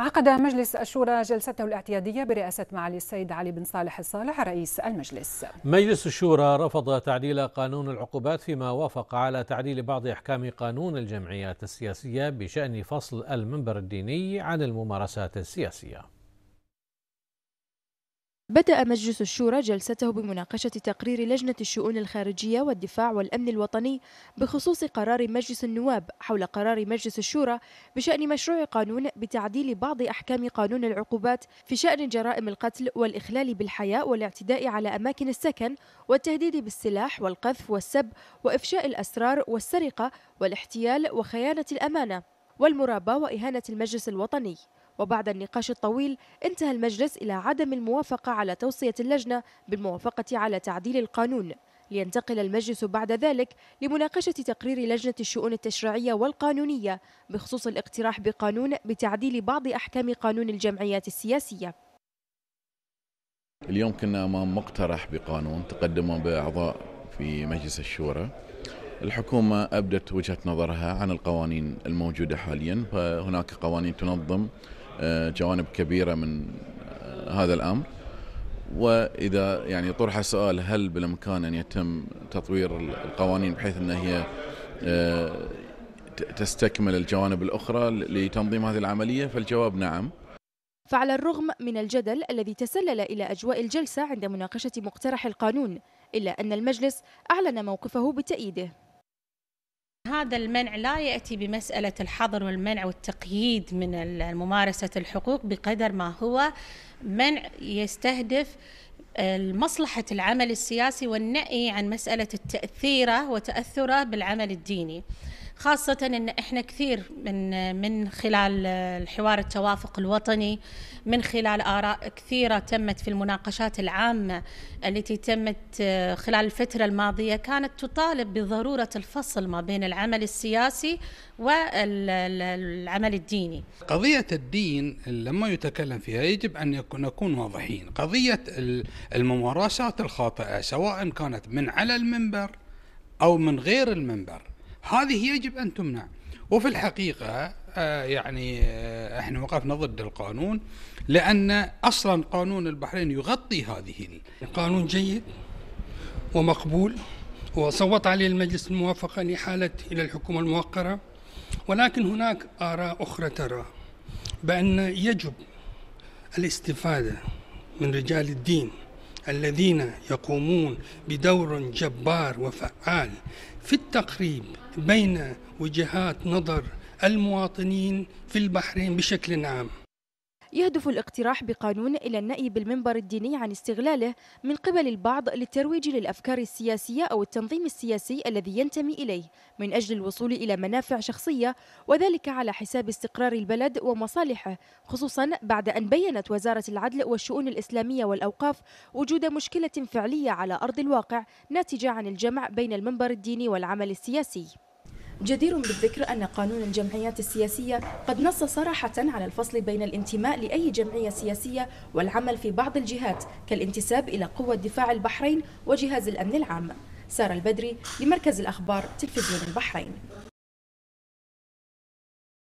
عقد مجلس الشورى جلسته الاعتيادية برئاسة معالي السيد علي بن صالح الصالح رئيس المجلس مجلس الشورى رفض تعديل قانون العقوبات فيما وافق على تعديل بعض أحكام قانون الجمعيات السياسية بشأن فصل المنبر الديني عن الممارسات السياسية بدأ مجلس الشورى جلسته بمناقشة تقرير لجنة الشؤون الخارجية والدفاع والأمن الوطني بخصوص قرار مجلس النواب حول قرار مجلس الشورى بشأن مشروع قانون بتعديل بعض أحكام قانون العقوبات في شأن جرائم القتل والإخلال بالحياة والاعتداء على أماكن السكن والتهديد بالسلاح والقذف والسب وإفشاء الأسرار والسرقة والاحتيال وخيانة الأمانة والمرابة وإهانة المجلس الوطني وبعد النقاش الطويل انتهى المجلس إلى عدم الموافقة على توصية اللجنة بالموافقة على تعديل القانون لينتقل المجلس بعد ذلك لمناقشة تقرير لجنة الشؤون التشريعية والقانونية بخصوص الاقتراح بقانون بتعديل بعض أحكام قانون الجمعيات السياسية اليوم كنا أمام مقترح بقانون تقدمه بأعضاء في مجلس الشورى الحكومة أبدت وجهة نظرها عن القوانين الموجودة حاليا فهناك قوانين تنظم آه، جوانب كبيره من آه، هذا الامر واذا يعني طرح السؤال هل بالامكان ان يتم تطوير القوانين بحيث انها هي آه، تستكمل الجوانب الاخرى لتنظيم هذه العمليه فالجواب نعم فعلى الرغم من الجدل الذي تسلل الى اجواء الجلسه عند مناقشه مقترح القانون الا ان المجلس اعلن موقفه بتاييده هذا المنع لا ياتي بمساله الحظر والمنع والتقييد من ممارسه الحقوق بقدر ما هو منع يستهدف مصلحة العمل السياسي والنأي عن مسألة التأثيره وتأثره بالعمل الديني خاصة ان احنا كثير من من خلال الحوار التوافق الوطني من خلال اراء كثيرة تمت في المناقشات العامة التي تمت آه، خلال الفترة الماضية كانت تطالب بضرورة الفصل ما بين العمل السياسي والعمل الديني. قضية الدين لما يتكلم فيها يجب ان نكون واضحين، قضية الممارسات الخاطئة سواء كانت من على المنبر او من غير المنبر هذه يجب أن تمنع وفي الحقيقة آه، يعني آه، احنا وقفنا ضد القانون لأن أصلا قانون البحرين يغطي هذه القانون جيد ومقبول وصوت عليه المجلس الموافقة أن حالت إلى الحكومة الموقرة ولكن هناك آراء أخرى ترى بأن يجب الاستفادة من رجال الدين الذين يقومون بدور جبار وفعال في التقريب بين وجهات نظر المواطنين في البحرين بشكل عام يهدف الاقتراح بقانون إلى النأي بالمنبر الديني عن استغلاله من قبل البعض للترويج للأفكار السياسية أو التنظيم السياسي الذي ينتمي إليه من أجل الوصول إلى منافع شخصية وذلك على حساب استقرار البلد ومصالحه خصوصا بعد أن بيّنت وزارة العدل والشؤون الإسلامية والأوقاف وجود مشكلة فعلية على أرض الواقع ناتجة عن الجمع بين المنبر الديني والعمل السياسي جدير بالذكر أن قانون الجمعيات السياسية قد نص صراحة على الفصل بين الانتماء لأي جمعية سياسية والعمل في بعض الجهات كالانتساب إلى قوة دفاع البحرين وجهاز الأمن العام سارة البدري لمركز الأخبار تلفزيون البحرين